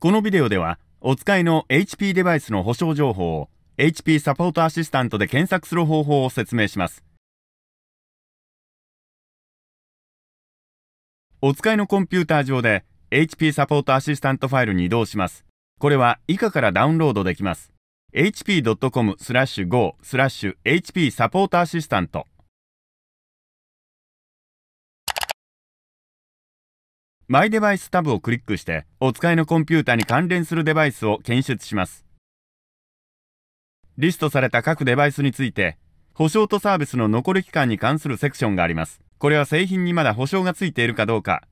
このビデオでは、お使いの HP デバイスの保証情報を HP サポートアシスタントで検索する方法を説明します。お使いのコンピューター上で HP サポートアシスタントファイルに移動します。これは以下からダウンロードできます。hp.com スラッシュ go スラッシュ hp サポートアシスタントマイデバイスタブをクリックして、お使いのコンピュータに関連するデバイスを検出します。リストされた各デバイスについて、保証とサービスの残り期間に関するセクションがあります。これは製品にまだ保証がついているかどうか、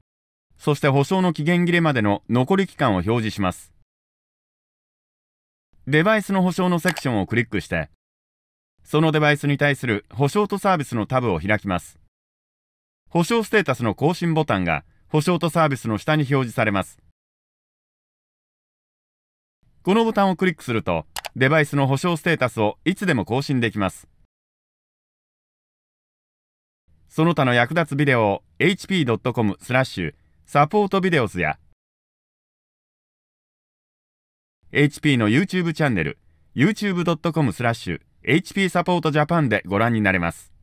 そして保証の期限切れまでの残り期間を表示します。デバイスの保証のセクションをクリックして、そのデバイスに対する保証とサービスのタブを開きます。保証ステータスの更新ボタンが保証とサービスの下に表示されます。このボタンをクリックすると、デバイスの保証ステータスをいつでも更新できます。その他の役立つビデオを hp.com スラッシュサポートビデオスや HP の YouTube チャンネル youtube.com スラッシュ HP サポートジャパンでご覧になれます。